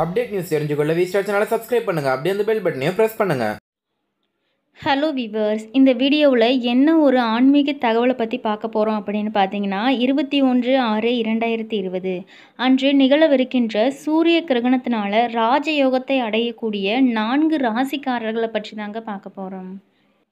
update news தெரிஞ்சுக்கொள்ள வி சேனலை சப்ஸ்கிரைப் பண்ணுங்கள் அப்படியே அந்த பெல் பட்டனையும் ப்ரெஸ் பண்ணுங்கள் ஹலோ வீவர்ஸ் இந்த வீடியோவில் என்ன ஒரு ஆன்மீக தகவலை பற்றி பார்க்க போகிறோம் அப்படின்னு பார்த்தீங்கன்னா இருபத்தி ஒன்று ஆறு இரண்டாயிரத்தி இருபது அன்று நிகழவிருக்கின்ற சூரிய கிரகணத்தினால ராஜயோகத்தை அடையக்கூடிய நான்கு ராசிக்காரர்களை பற்றி தாங்க பார்க்க போகிறோம்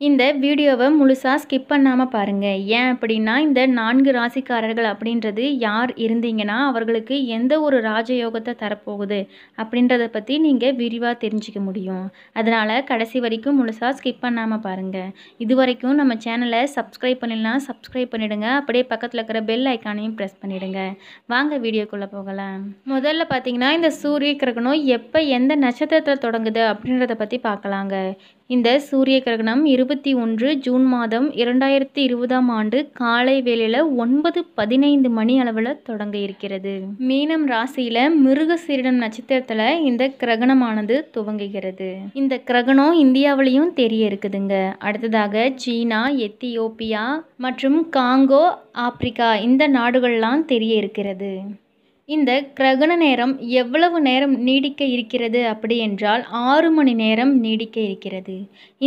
இந்த வீடியோவை முழுசாக ஸ்கிப் பண்ணாமல் பாருங்கள் ஏன் அப்படின்னா இந்த நான்கு ராசிக்காரர்கள் அப்படின்றது யார் இருந்தீங்கன்னா அவர்களுக்கு எந்த ஒரு ராஜயோகத்தை தரப்போகுது அப்படின்றத பற்றி நீங்கள் விரிவாக தெரிஞ்சிக்க முடியும் அதனால் கடைசி வரைக்கும் முழுசாக ஸ்கிப் பண்ணாமல் பாருங்கள் இது வரைக்கும் நம்ம சேனலை சப்ஸ்கிரைப் பண்ணிடலாம் சப்ஸ்கிரைப் பண்ணிவிடுங்க அப்படியே பக்கத்தில் இருக்கிற பெல் ஐக்கானையும் ப்ரெஸ் பண்ணிவிடுங்க வாங்க வீடியோக்குள்ளே போகலாம் முதல்ல பார்த்தீங்கன்னா இந்த சூரிய கிரகணம் எப்போ எந்த நட்சத்திரத்தில் தொடங்குது அப்படின்றத பற்றி பார்க்கலாங்க இந்த சூரிய கிரகணம் இருபத்தி ஒன்று ஜூன் மாதம் இரண்டாயிரத்தி இருபதாம் ஆண்டு காலை வேளையில் ஒன்பது பதினைந்து மணி அளவில் தொடங்க இருக்கிறது மீனம் ராசியில் மிருகசீரிடம் நட்சத்திரத்தில் இந்த கிரகணமானது துவங்குகிறது இந்த கிரகணம் இந்தியாவிலையும் தெரிய இருக்குதுங்க அடுத்ததாக சீனா எத்தியோப்பியா மற்றும் காங்கோ ஆப்பிரிக்கா இந்த நாடுகள்லாம் தெரிய இருக்கிறது இந்த கிரகண நேரம் எவ்வளவு நேரம் நீடிக்க இருக்கிறது அப்படி என்றால் ஆறு மணி நேரம் நீடிக்க இருக்கிறது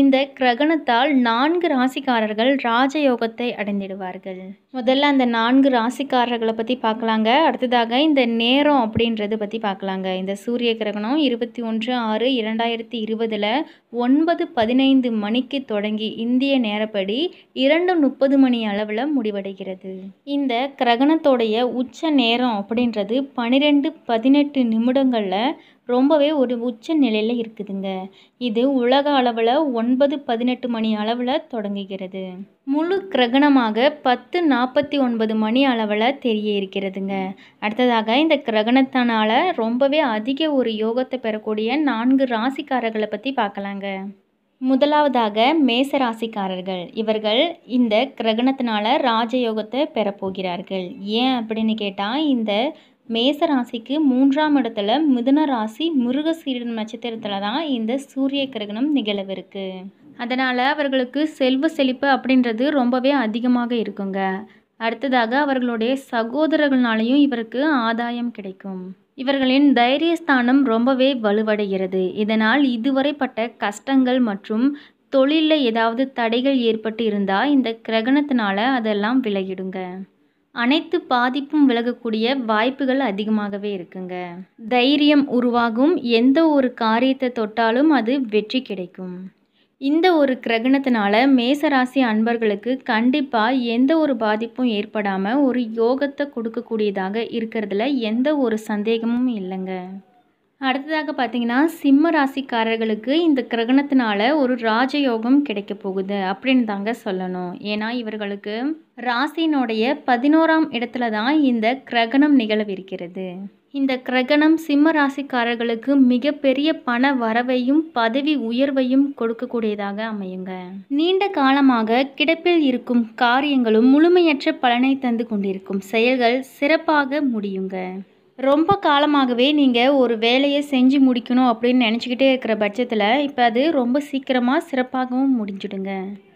இந்த கிரகணத்தால் நான்கு ராசிக்காரர்கள் ராஜயோகத்தை அடைந்திடுவார்கள் முதல்ல அந்த நான்கு ராசிக்காரர்களை பற்றி பார்க்கலாங்க அடுத்ததாக இந்த நேரம் அப்படின்றத பற்றி பார்க்கலாங்க இந்த சூரிய கிரகணம் இருபத்தி ஒன்று ஆறு இரண்டாயிரத்தி இருபதில் ஒன்பது பதினைந்து மணிக்கு தொடங்கி இந்திய நேரப்படி இரண்டு முப்பது மணி அளவில் முடிவடைகிறது இந்த கிரகணத்தோடைய உச்ச நேரம் அப்படின்றது பனிரெண்டு பதினெட்டு நிமிடங்களில் ரொம்பவே ஒரு உச்ச நிலையில் இருக்குதுங்க இது உலக அளவில் ஒன்பது பதினெட்டு மணி அளவில் தொடங்குகிறது முழு கிரகணமாக பத்து நாற்பத்தி ஒன்பது மணி அளவில் தெரிய இருக்கிறதுங்க அடுத்ததாக இந்த கிரகணத்தினால் ரொம்பவே அதிக ஒரு யோகத்தை பெறக்கூடிய நான்கு ராசிக்காரர்களை பற்றி பார்க்கலாங்க முதலாவதாக மேச ராசிக்காரர்கள் இவர்கள் இந்த கிரகணத்தினால ராஜயோகத்தை பெறப்போகிறார்கள் ஏன் அப்படின்னு கேட்டால் இந்த மேச ராசிக்கு மூன்றாம் இடத்துல மிதுன ராசி முருகசீரன் நட்சத்திரத்தில் தான் இந்த சூரிய கிரகணம் நிகழவிருக்கு அதனால் அவர்களுக்கு செல்வ செழிப்பு அப்படின்றது ரொம்பவே அதிகமாக இருக்குங்க அடுத்ததாக அவர்களுடைய சகோதரர்களாலையும் இவருக்கு ஆதாயம் கிடைக்கும் இவர்களின் தைரியஸ்தானம் ரொம்பவே வலுவடைகிறது இதனால் இதுவரை பட்ட கஷ்டங்கள் மற்றும் தொழிலில் ஏதாவது தடைகள் ஏற்பட்டு இருந்தால் இந்த கிரகணத்தினால அதெல்லாம் விலகிடுங்க அனைத்து பாதிப்பும் விலகக்கூடிய வாய்ப்புகள் அதிகமாகவே இருக்குங்க தைரியம் உருவாகும் எந்த ஒரு காரியத்தை தொட்டாலும் அது வெற்றி கிடைக்கும் இந்த ஒரு கிரகணத்தினால மேசராசி அன்பர்களுக்கு கண்டிப்பாக எந்த ஒரு பாதிப்பும் ஏற்படாமல் ஒரு யோகத்தை கொடுக்கக்கூடியதாக இருக்கிறதுல எந்த ஒரு சந்தேகமும் இல்லைங்க அடுத்ததாக பார்த்தீங்கன்னா சிம்ம ராசிக்காரர்களுக்கு இந்த கிரகணத்தினால ஒரு ராஜயோகம் கிடைக்க போகுது அப்படின்னு தாங்க சொல்லணும் ஏன்னா இவர்களுக்கு ராசினுடைய பதினோராம் இடத்துல தான் இந்த கிரகணம் நிகழவிருக்கிறது இந்த கிரகணம் சிம்ம ராசிக்காரர்களுக்கு மிகப்பெரிய பண வரவையும் பதவி உயர்வையும் கொடுக்கக்கூடியதாக அமையுங்க நீண்ட காலமாக கிடப்பில் இருக்கும் காரியங்களும் முழுமையற்ற பலனை தந்து கொண்டிருக்கும் செயல்கள் சிறப்பாக முடியுங்க ரொம்ப காலமாகவே நீங்கள் ஒரு வேலையை செஞ்சு முடிக்கணும் அப்படின்னு நினச்சிக்கிட்டே இருக்கிற பட்சத்தில் இப்போ அது ரொம்ப சீக்கிரமாக சிறப்பாகவும் முடிஞ்சிடுங்க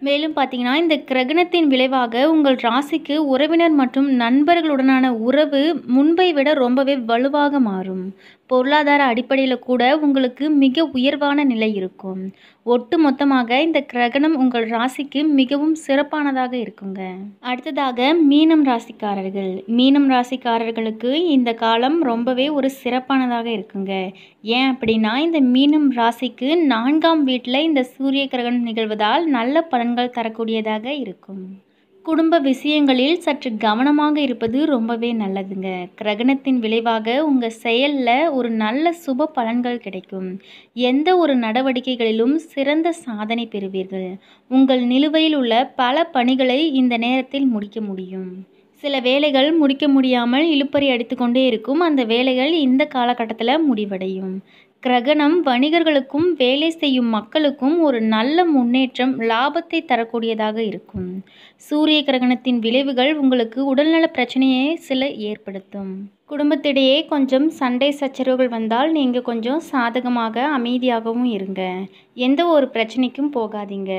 மேலும் பார்த்தீங்கன்னா இந்த கிரகணத்தின் விளைவாக உங்கள் ராசிக்கு உறவினர் மற்றும் நண்பர்களுடனான உறவு முன்பை விட ரொம்பவே வலுவாக மாறும் பொருளாதார அடிப்படையில் கூட உங்களுக்கு மிக உயர்வான நிலை இருக்கும் ஒட்டு மொத்தமாக இந்த கிரகணம் உங்கள் ராசிக்கு மிகவும் சிறப்பானதாக இருக்குங்க அடுத்ததாக மீனம் ராசிக்காரர்கள் மீனம் ராசிக்காரர்களுக்கு இந்த காலம் ரொம்பவே ஒரு சிறப்பானதாக இருக்குங்க ஏன் அப்படின்னா இந்த மீனம் ராசிக்கு நான்காம் வீட்டில் இந்த சூரிய கிரகணம் நிகழ்வதால் நல்ல பலன்கள் தரக்கூடியதாக இருக்கும் குடும்ப விஷயங்களில் சற்று கவனமாக இருப்பது ரொம்பவே நல்லதுங்க கிரகணத்தின் விளைவாக உங்கள் செயலில் ஒரு நல்ல சுப பலன்கள் கிடைக்கும் எந்த ஒரு நடவடிக்கைகளிலும் சிறந்த சாதனை பெறுவீர்கள் உங்கள் நிலுவையில் உள்ள பல பணிகளை இந்த நேரத்தில் முடிக்க முடியும் சில வேலைகள் முடிக்க முடியாமல் இழுப்பறி அடித்து கொண்டே இருக்கும் அந்த வேலைகள் இந்த காலகட்டத்தில் முடிவடையும் கிரகணம் வணிகர்களுக்கும் வேலை செய்யும் மக்களுக்கும் ஒரு நல்ல முன்னேற்றம் லாபத்தை தரக்கூடியதாக இருக்கும் சூரிய கிரகணத்தின் விளைவுகள் உங்களுக்கு உடல்நல பிரச்சனையை சில ஏற்படுத்தும் குடும்பத்திடையே கொஞ்சம் சண்டை சச்சரவுகள் வந்தால் நீங்கள் கொஞ்சம் சாதகமாக அமைதியாகவும் இருங்க எந்த ஒரு பிரச்சனைக்கும் போகாதீங்க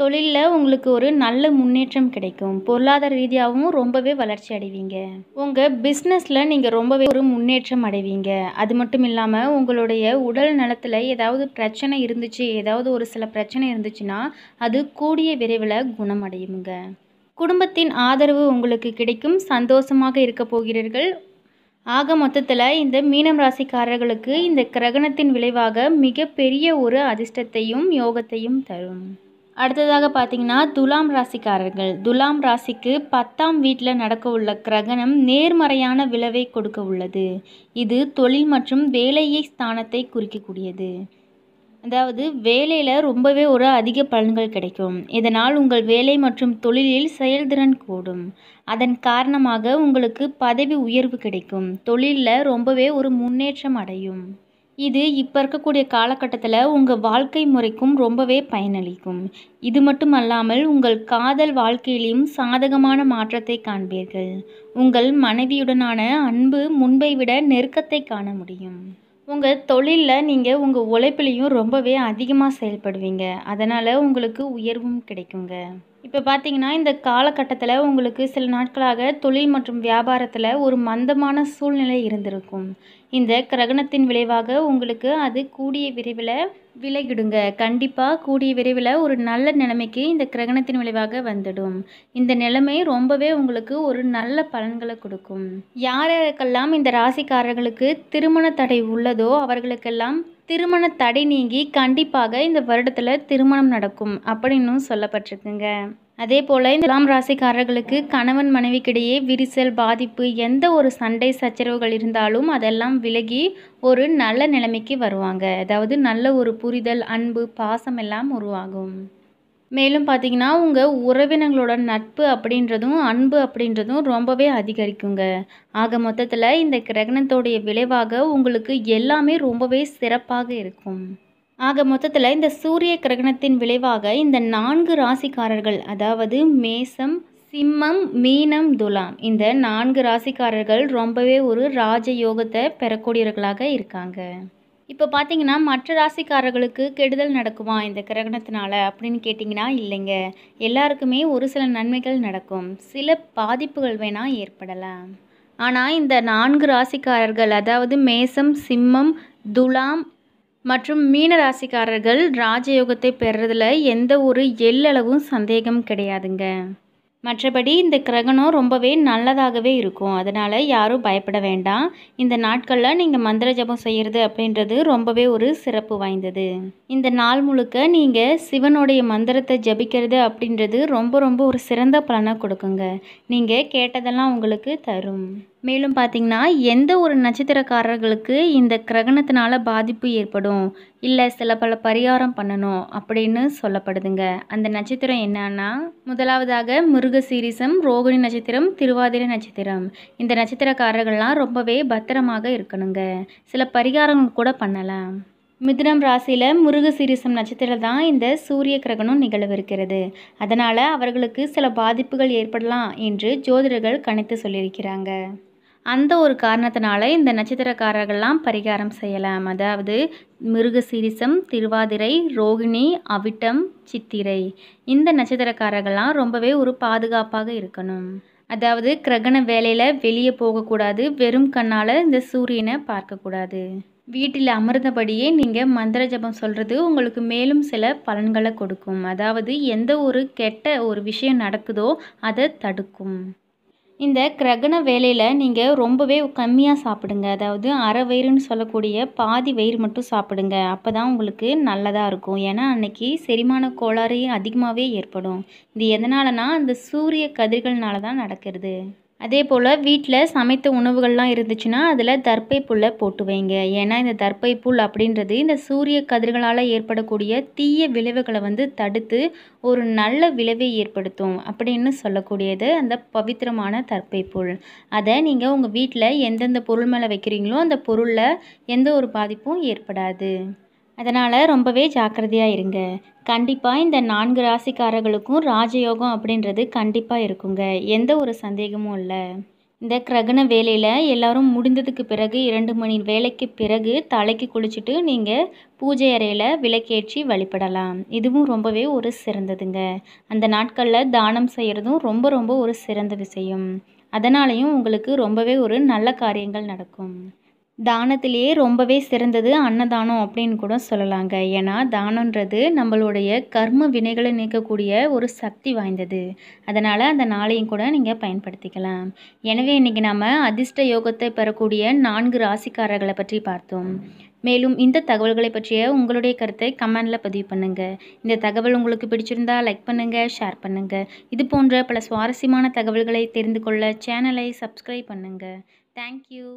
தொழிலில் உங்களுக்கு ஒரு நல்ல முன்னேற்றம் கிடைக்கும் பொருளாதார ரீதியாகவும் ரொம்பவே வளர்ச்சி அடைவீங்க உங்கள் பிஸ்னஸில் நீங்கள் ரொம்பவே ஒரு முன்னேற்றம் அடைவீங்க அது மட்டும் இல்லாமல் உங்களுடைய உடல் நலத்தில் ஏதாவது பிரச்சனை இருந்துச்சு ஏதாவது ஒரு சில பிரச்சனை இருந்துச்சுன்னா அது கூடிய விரைவில் குணமடையுங்க குடும்பத்தின் ஆதரவு உங்களுக்கு கிடைக்கும் சந்தோஷமாக இருக்க போகிறீர்கள் ஆக மொத்தத்தில் இந்த மீனம் ராசிக்காரர்களுக்கு இந்த கிரகணத்தின் விளைவாக மிகப்பெரிய ஒரு அதிர்ஷ்டத்தையும் யோகத்தையும் தரும் அடுத்ததாக பார்த்தீங்கன்னா துலாம் ராசிக்காரர்கள் துலாம் ராசிக்கு பத்தாம் வீட்டில் நடக்க உள்ள கிரகணம் நேர்மறையான விளைவை கொடுக்க உள்ளது இது தொழில் மற்றும் வேலையை ஸ்தானத்தை குறிக்கக்கூடியது அதாவது வேலையில் ரொம்பவே ஒரு அதிக பலன்கள் கிடைக்கும் இதனால் உங்கள் வேலை மற்றும் தொழிலில் செயல்திறன் கூடும் அதன் காரணமாக உங்களுக்கு பதவி உயர்வு கிடைக்கும் தொழிலில் ரொம்பவே ஒரு முன்னேற்றம் அடையும் இது இப்போ இருக்கக்கூடிய காலகட்டத்தில் உங்கள் வாழ்க்கை முறைக்கும் ரொம்பவே பயனளிக்கும் இது மட்டும் அல்லாமல் உங்கள் காதல் வாழ்க்கையிலையும் சாதகமான மாற்றத்தை காண்பீர்கள் உங்கள் மனைவியுடனான அன்பு முன்பை விட நெருக்கத்தை காண முடியும் உங்கள் தொழிலில் நீங்கள் உங்கள் உழைப்பிலையும் ரொம்பவே அதிகமாக செயல்படுவீங்க அதனால் உங்களுக்கு உயர்வும் கிடைக்குங்க இப்போ பார்த்தீங்கன்னா இந்த காலகட்டத்தில் உங்களுக்கு சில நாட்களாக தொழில் மற்றும் வியாபாரத்தில் ஒரு மந்தமான சூழ்நிலை இருந்திருக்கும் இந்த கிரகணத்தின் விளைவாக உங்களுக்கு அது கூடிய விரைவில் விலகிடுங்க கண்டிப்பாக கூடிய விரைவில் ஒரு நல்ல நிலைமைக்கு இந்த கிரகணத்தின் விளைவாக வந்துடும் இந்த நிலைமை ரொம்பவே உங்களுக்கு ஒரு நல்ல பலன்களை கொடுக்கும் யாருக்கெல்லாம் இந்த ராசிக்காரர்களுக்கு திருமண தடை உள்ளதோ அவர்களுக்கெல்லாம் திருமண தடை நீங்கி கண்டிப்பாக இந்த வருடத்தில் திருமணம் நடக்கும் அப்படின்னு சொல்லப்பட்டிருக்குங்க அதே போல் இந்த ராம் ராசிக்காரர்களுக்கு கணவன் மனைவிக்கிடையே விரிசல் பாதிப்பு எந்த ஒரு சண்டை சச்சரவுகள் இருந்தாலும் அதெல்லாம் விலகி ஒரு நல்ல நிலைமைக்கு வருவாங்க அதாவது நல்ல ஒரு புரிதல் அன்பு பாசம் எல்லாம் உருவாகும் மேலும் பார்த்தீங்கன்னா உங்கள் உறவினங்களோட நட்பு அப்படின்றதும் அன்பு அப்படின்றதும் ரொம்பவே அதிகரிக்குங்க ஆக மொத்தத்தில் இந்த கிரகணத்தோடைய விளைவாக உங்களுக்கு எல்லாமே ரொம்பவே சிறப்பாக இருக்கும் ஆக மொத்தத்தில் இந்த சூரிய கிரகணத்தின் விளைவாக இந்த நான்கு ராசிக்காரர்கள் அதாவது மேசம் சிம்மம் மீனம் துலாம் இந்த நான்கு ராசிக்காரர்கள் ரொம்பவே ஒரு ராஜயோகத்தை பெறக்கூடியவர்களாக இருக்காங்க இப்போ பார்த்தீங்கன்னா மற்ற ராசிக்காரர்களுக்கு கெடுதல் நடக்குமா இந்த கிரகணத்தினால் அப்படின்னு கேட்டிங்கன்னா இல்லைங்க எல்லாருக்குமே ஒரு சில நன்மைகள் நடக்கும் சில பாதிப்புகள் வேணால் ஏற்படலாம் ஆனால் இந்த நான்கு ராசிக்காரர்கள் அதாவது மேசம் சிம்மம் துலாம் மற்றும் மீன ராசிக்காரர்கள் ராஜயோகத்தை பெறுறதுல எந்த ஒரு எல்லளவும் சந்தேகம் கிடையாதுங்க மற்றபடி இந்த கிரகணம் ரொம்பவே நல்லதாகவே இருக்கும் அதனால் யாரும் பயப்பட வேண்டாம் இந்த நாட்களில் நீங்கள் மந்திர ஜபம் செய்கிறது அப்படின்றது ரொம்பவே ஒரு சிறப்பு வாய்ந்தது இந்த நாள் முழுக்க நீங்கள் சிவனுடைய மந்திரத்தை ஜபிக்கிறது அப்படின்றது ரொம்ப ரொம்ப ஒரு சிறந்த பலனை கொடுக்குங்க நீங்கள் கேட்டதெல்லாம் உங்களுக்கு தரும் மேலும் பார்த்தீங்கன்னா எந்த ஒரு நட்சத்திரக்காரர்களுக்கு இந்த கிரகணத்தினால் பாதிப்பு ஏற்படும் இல்லை சில பல பரிகாரம் பண்ணணும் அப்படின்னு சொல்லப்படுதுங்க அந்த நட்சத்திரம் என்னன்னா முதலாவதாக முருக சீரிசம் ரோகிணி நட்சத்திரம் திருவாதிரை நட்சத்திரம் இந்த நட்சத்திரக்காரர்கள்லாம் ரொம்பவே பத்திரமாக இருக்கணுங்க சில பரிகாரங்கள் கூட பண்ணலாம் மிதுனம் ராசியில் முருக சீரிசம் நட்சத்திரம் தான் இந்த சூரிய கிரகணம் நிகழவிருக்கிறது அதனால் அவர்களுக்கு சில பாதிப்புகள் ஏற்படலாம் என்று ஜோதிடர்கள் கணித்து சொல்லியிருக்கிறாங்க அந்த ஒரு காரணத்தினால இந்த நட்சத்திரக்காரர்கள்லாம் பரிகாரம் செய்யலாம் அதாவது மிருக சீரிசம் திருவாதிரை ரோகிணி அவிட்டம் சித்திரை இந்த நட்சத்திரக்காரர்கள்லாம் ரொம்பவே ஒரு பாதுகாப்பாக இருக்கணும் அதாவது கிரகண வேலையில் வெளியே போகக்கூடாது வெறும் கண்ணால் இந்த சூரியனை பார்க்கக்கூடாது வீட்டில் அமர்ந்தபடியே நீங்கள் மந்திர ஜபம் சொல்கிறது உங்களுக்கு மேலும் சில பலன்களை கொடுக்கும் அதாவது எந்த ஒரு கெட்ட ஒரு விஷயம் நடக்குதோ அதை தடுக்கும் இந்த கிரகண வேலையில் நீங்கள் ரொம்பவே கம்மியாக சாப்பிடுங்க அதாவது அரை வயிறுன்னு சொல்லக்கூடிய பாதி வயிறு மட்டும் சாப்பிடுங்க அப்போ தான் உங்களுக்கு நல்லதாக இருக்கும் ஏன்னா அன்றைக்கி செரிமான கோளாறு அதிகமாகவே ஏற்படும் இது எதனாலனா அந்த சூரிய கதிர்கள்னால தான் நடக்கிறது அதே போல் வீட்டில் சமைத்த உணவுகள்லாம் இருந்துச்சுன்னா அதில் தர்ப்பை புல்லை போட்டு வைங்க ஏன்னா இந்த தர்ப்பை புல் அப்படின்றது இந்த சூரிய கதிர்களால் ஏற்படக்கூடிய தீய விளைவுகளை வந்து தடுத்து ஒரு நல்ல விளைவை ஏற்படுத்தும் அப்படின்னு சொல்லக்கூடியது அந்த பவித்திரமான தர்ப்பை புல் அதை நீங்கள் உங்கள் வீட்டில் எந்தெந்த பொருள் மேலே வைக்கிறீங்களோ அந்த பொருளில் எந்த ஒரு பாதிப்பும் ஏற்படாது அதனால் ரொம்பவே ஜாக்கிரதையாக இருங்க கண்டிப்பாக இந்த நான்கு ராசிக்காரர்களுக்கும் ராஜயோகம் அப்படின்றது கண்டிப்பாக இருக்குங்க எந்த ஒரு சந்தேகமும் இல்லை இந்த கிரகண வேலையில் எல்லாரும் முடிந்ததுக்கு பிறகு இரண்டு மணி வேலைக்கு பிறகு தலைக்கு குளிச்சுட்டு நீங்கள் பூஜை அறையில் விளக்கேற்றி வழிபடலாம் இதுவும் ரொம்பவே ஒரு சிறந்ததுங்க அந்த நாட்களில் தானம் செய்கிறதும் ரொம்ப ரொம்ப ஒரு சிறந்த விஷயம் அதனாலையும் உங்களுக்கு ரொம்பவே ஒரு நல்ல காரியங்கள் நடக்கும் தானத்திலேயே ரொம்பவே சிறந்தது அன்னதானம் அப்படின்னு கூட சொல்லலாங்க ஏன்னா தானன்றது நம்மளுடைய கர்ம வினைகளை நீக்கக்கூடிய ஒரு சக்தி வாய்ந்தது அதனால் அந்த நாளையும் கூட நீங்கள் பயன்படுத்திக்கலாம் எனவே இன்றைக்கி நம்ம அதிர்ஷ்ட யோகத்தை பெறக்கூடிய நான்கு ராசிக்காரர்களை பற்றி பார்த்தோம் மேலும் இந்த தகவல்களை பற்றிய உங்களுடைய கருத்தை கமெண்டில் பதிவு பண்ணுங்கள் இந்த தகவல் உங்களுக்கு பிடிச்சிருந்தா லைக் பண்ணுங்கள் ஷேர் பண்ணுங்கள் இது போன்ற பல சுவாரஸ்யமான தகவல்களை தெரிந்து கொள்ள சேனலை சப்ஸ்கிரைப் பண்ணுங்கள் தேங்க்யூ